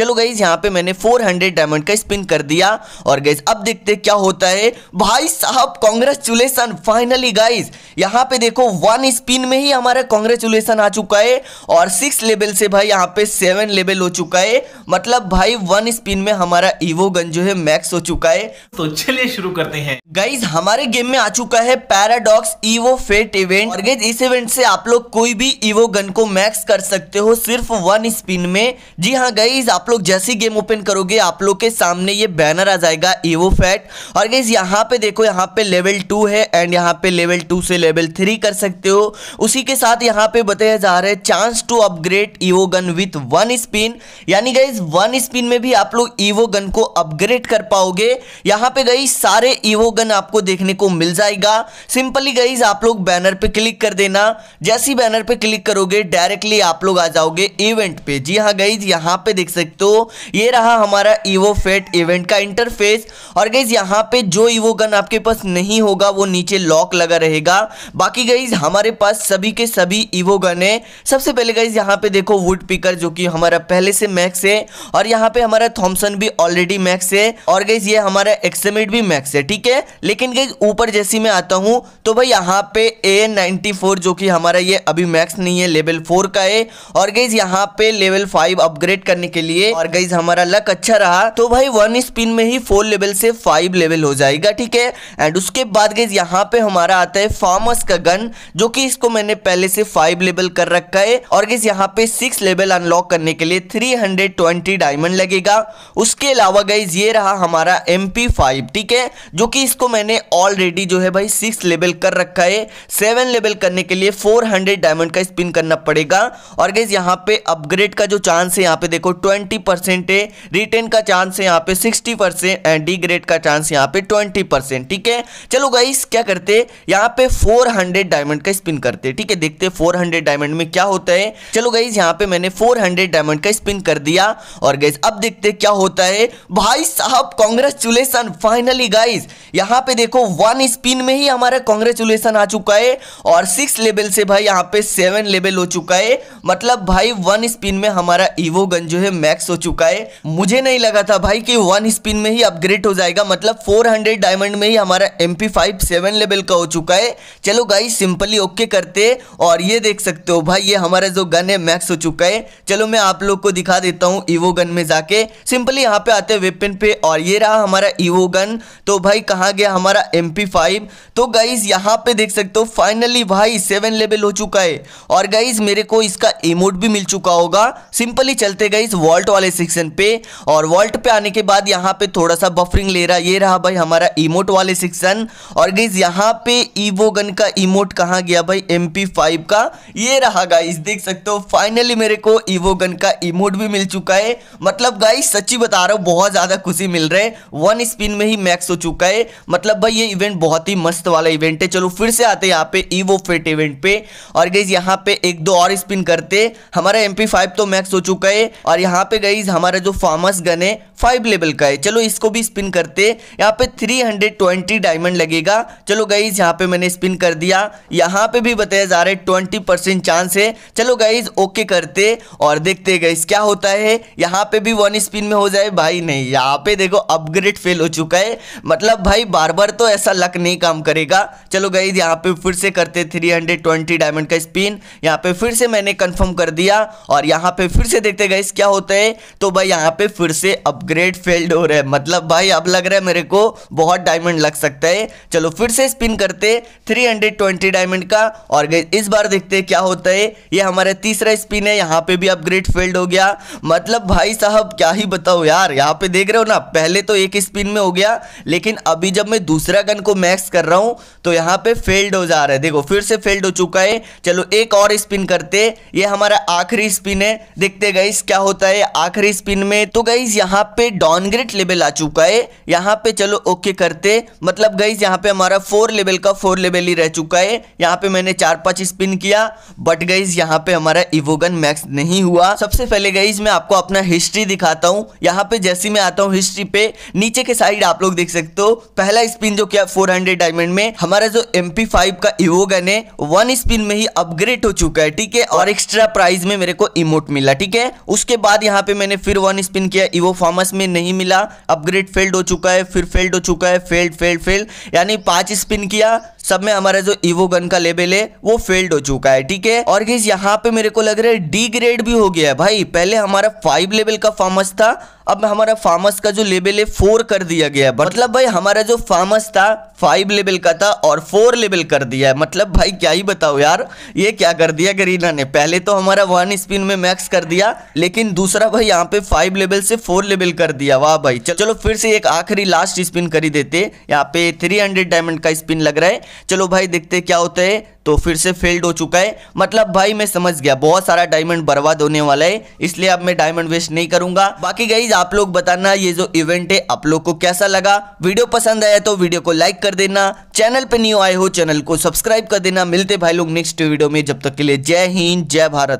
चलो गई यहाँ पे मैंने 400 डायमंड का स्पिन कर दिया और गई अब देखते क्या होता है भाई साहब कॉन्ग्रेचुलेसन फाइनली गाइज यहाँ पे देखो वन स्पिन में ही हमारा कॉन्ग्रेचुलेसन आ चुका है और सिक्स लेवल से भाई यहाँ पे सेवन लेवल हो चुका है मतलब भाई वन स्पिन में हमारा इवो गन जो है मैक्स हो चुका है तो चलिए शुरू करते हैं गाइज हमारे गेम में आ चुका है पैराडॉक्स इवो फेट इवेंट और गाइज इस इवेंट से आप लोग कोई भी इवो गन को मैक्स कर सकते हो सिर्फ वन स्पिन में जी हाँ गाइज आप लोग जैसे ही गेम ओपन करोगे आप लोग के सामने ये बैनर आ जाएगा एवो फैट और गैस यहाँ पे देखो यहाँ पे लेवल टू है एंड यहाँ पे लेवल टू से लेवल थ्री कर सकते हो उसी के साथ यहाँ पे बताया जा रहा है chance to upgrade evo gun with one spin यानी गई वन स्पिन में भी आप लोग ईवो गन को अपग्रेड कर पाओगे यहाँ पे गई सारे ईवो गन आपको देखने को मिल जाएगा सिंपली गई आप लोग बैनर पे क्लिक कर देना जैसी बैनर पे क्लिक करोगे डायरेक्टली आप लोग आ जाओगे इवेंट पे जी हाँ गई यहाँ पे देख सकते तो ये रहा हमारा ईवो फेट इवेंट का इंटरफेस और गईज यहाँ पे जो ईवो गन आपके पास नहीं होगा वो नीचे लॉक लगा रहेगा बाकी गईज हमारे पास सभी के सभी ईवो गन है सबसे पहले गईज यहाँ पे देखो वुड पिकर जो कि हमारा पहले से मैक्स है और यहाँ पे हमारा थॉम्सन भी ऑलरेडी मैक्स है और गईज ये हमारा एक्समेट भी मैक्स है ठीक है लेकिन गईज ऊपर जैसी मैं आता हूँ तो भाई यहाँ पे ए जो कि हमारा ये अभी मैक्स नहीं है लेवल फोर का है और गईज यहाँ पे लेवल फाइव अपग्रेड करने के लिए चाहिए और गाइज हमारा लक अच्छा रहा तो भाई वन स्पिन में ही फोर लेवल से फाइव लेवल हो जाएगा ठीक है एंड उसके बाद गाइज यहाँ पे हमारा आता है फार्मस का गन जो कि इसको मैंने पहले से फाइव लेवल कर रखा है और गाइज यहाँ पे सिक्स लेवल अनलॉक करने के लिए थ्री हंड्रेड ट्वेंटी डायमंड लगेगा उसके अलावा गाइज ये रहा हमारा एम पी फाइव ठीक है जो कि इसको मैंने ऑलरेडी जो है भाई सिक्स लेवल कर रखा है सेवन लेवल करने के लिए फोर हंड्रेड डायमंड का स्पिन करना पड़ेगा और गाइज यहाँ पे अपग्रेड का जो चांस है यहाँ पे देखो ट्वेंटी परसेंट है रिटर्न का चांस है यहाँ पे sixty percent and D grade का चांस यहाँ पे ट्वेंटी परसेंट ठीक है चलो गाइस क्या करते हैं यहाँ पे फोर हंड्रेड डायमंड का स्पिन करते हैं ठीक है देखते फोर हंड्रेड डायमंड में क्या होता है चलो गाइस यहाँ पे मैंने फोर हंड्रेड डायमंड का स्पिन कर दिया और गाइस अब देखते क्या होता है भाई साहब कॉन्ग्रेचुलेसन फाइनली गाइज यहाँ पे देखो वन स्पिन में ही हमारा कॉन्ग्रेचुलेसन आ चुका है और सिक्स लेवल से भाई यहाँ पे सेवन लेवल हो चुका है मतलब भाई वन स्पिन में हमारा ईवो गन जो है मैक्स मैक्स हो चुका है मुझे नहीं लगा था भाई कि वन स्पिन में ही अपग्रेड हो जाएगा मतलब 400 डायमंड में ही हमारा M P five seven level का हो चुका है चलो गाइस सिंपली ओके करते और ये देख सकते हो भाई ये हमारा जो गन है मैक्स हो चुका है चलो मैं आप लोग को दिखा देता हूँ ईवो गन में जाके सिंपली यहाँ पे आते वेपन पे और ये रहा हमारा ईवो गन तो भाई कहाँ गया हमारा एम पी फाइव तो गाइज यहाँ पे देख सकते हो फाइनली भाई सेवन लेवल हो चुका है और गाइज मेरे को इसका इमोट भी मिल चुका होगा सिंपली चलते गाइज वॉल्ट वाले सेक्शन पे और वॉल्ट पे आने के बाद यहाँ पे थोड़ा सा बफरिंग ले रहा ये रहा भाई हमारा इमोट वाले सेक्शन और गईज यहाँ पे ईवो गन का इमोट कहाँ गया भाई एम का ये रहा गाइज देख सकते हो फाइनली मेरे को ईवो गन का इमोट भी मिल चुका है मतलब गाइज सच्ची बता रहा हूँ बहुत ज़्यादा खुशी मिल रहा है वन स्पिन में ही मैक्स हो चुका है मतलब भाई ये इवेंट बहुत ही मस्त वाला इवेंट है चलो फिर से आते यहाँ पे ईवो फेट इवेंट पे और गईज यहाँ पे एक दो और स्पिन करते हमारा एम तो मैक्स हो चुका है और यहाँ पे गई हमारा जो फार्मस गन है फाइव लेवल का है चलो इसको भी स्पिन करते यहाँ पे 320 डायमंड लगेगा चलो गईज यहाँ पे मैंने स्पिन कर दिया यहाँ पे भी बताया जा रहा है ट्वेंटी परसेंट चांस है चलो गईज ओके करते और देखते गाइज क्या होता है यहाँ पे भी वन स्पिन में हो जाए भाई नहीं यहाँ पे देखो अपग्रेड फेल हो चुका है मतलब भाई बार बार तो ऐसा लक नहीं काम करेगा चलो गईज यहाँ पे फिर से करते 320 डायमंड का स्पिन यहाँ पे फिर से मैंने कन्फर्म कर दिया और यहाँ पे फिर से देखते गाइज क्या होता है है तो भाई यहाँ पे फिर से अपग्रेड फेल्ड हो रहा है मतलब भाई अब लग रहा है मेरे को बहुत डायमंड लग सकता है चलो फिर से स्पिन करते 320 डायमंड का और इस बार देखते हैं क्या होता है ये हमारा तीसरा स्पिन है यहाँ पे भी अपग्रेड फेल्ड हो गया मतलब भाई साहब क्या ही बताओ यार यहाँ पे देख रहे हो ना पहले तो एक स्पिन में हो गया लेकिन अभी जब मैं दूसरा गन को मैक्स कर रहा हूँ तो यहाँ पे फेल्ड हो जा रहा है देखो फिर से फेल्ड हो चुका है चलो एक और स्पिन करते ये हमारा आखिरी स्पिन है देखते गई क्या होता है आखिरी स्पिन में तो गईज यहाँ पे डॉनग्रेट लेवल आ चुका है यहाँ पे चलो ओके करते मतलब गईज यहाँ पे हमारा फोर लेवल का फोर लेवल ही रह चुका है यहाँ पे मैंने चार पांच स्पिन किया बट गईज यहाँ पे हमारा इवोगन मैक्स नहीं हुआ सबसे पहले गईज मैं आपको अपना हिस्ट्री दिखाता हूँ यहाँ पे जैसे मैं आता हूँ हिस्ट्री पे नीचे के साइड आप लोग देख सकते हो पहला स्पिन जो किया फोर डायमंड में हमारा जो एम का इवोगन है वन स्पिन में ही अपग्रेड हो चुका है ठीक है और एक्स्ट्रा प्राइज में मेरे को इमोट मिला ठीक है उसके बाद यहाँ पे मैंने फिर वन स्पिन किया इवो फार्मस में नहीं मिला अपग्रेड फेल्ड हो चुका है फिर फेल्ड हो चुका है फेल्ड फेल्ड फेल्ड यानी पांच स्पिन किया सब में हमारा जो इवो गन का लेवल है वो फेल्ड हो चुका है ठीक है और यहाँ पे मेरे को लग रहा है डी ग्रेड भी हो गया है भाई पहले हमारा फाइव लेवल का फार्मस था अब हमारा फार्मस का जो लेवल है फोर कर दिया गया है मतलब भाई हमारा जो फार्मस था फाइव लेवल का था और फोर लेवल कर दिया है मतलब भाई क्या ही बताओ यार ये क्या कर दिया गरीना ने पहले तो हमारा वन स्पिन में मैक्स कर दिया लेकिन दूसरा भाई यहाँ पे फाइव लेवल से फोर लेवल कर दिया वाह भाई चलो फिर से एक आखिरी लास्ट स्पिन करी देते यहाँ पे थ्री हंड्रेड डायमंड का स्पिन लग रहा है चलो भाई देखते क्या होता है तो फिर से फेल्ड हो चुका है मतलब भाई मैं समझ गया बहुत सारा डायमंड बर्बाद होने वाला है इसलिए अब मैं डायमंड वेस्ट नहीं करूंगा बाकी गाइज आप लोग बताना ये जो इवेंट है आप लोग को कैसा लगा वीडियो पसंद आया तो वीडियो को लाइक कर देना चैनल पे न्यू आए हो चैनल को सब्सक्राइब कर देना मिलते भाई लोग नेक्स्ट वीडियो में जब तक के लिए जय हिंद जय भारत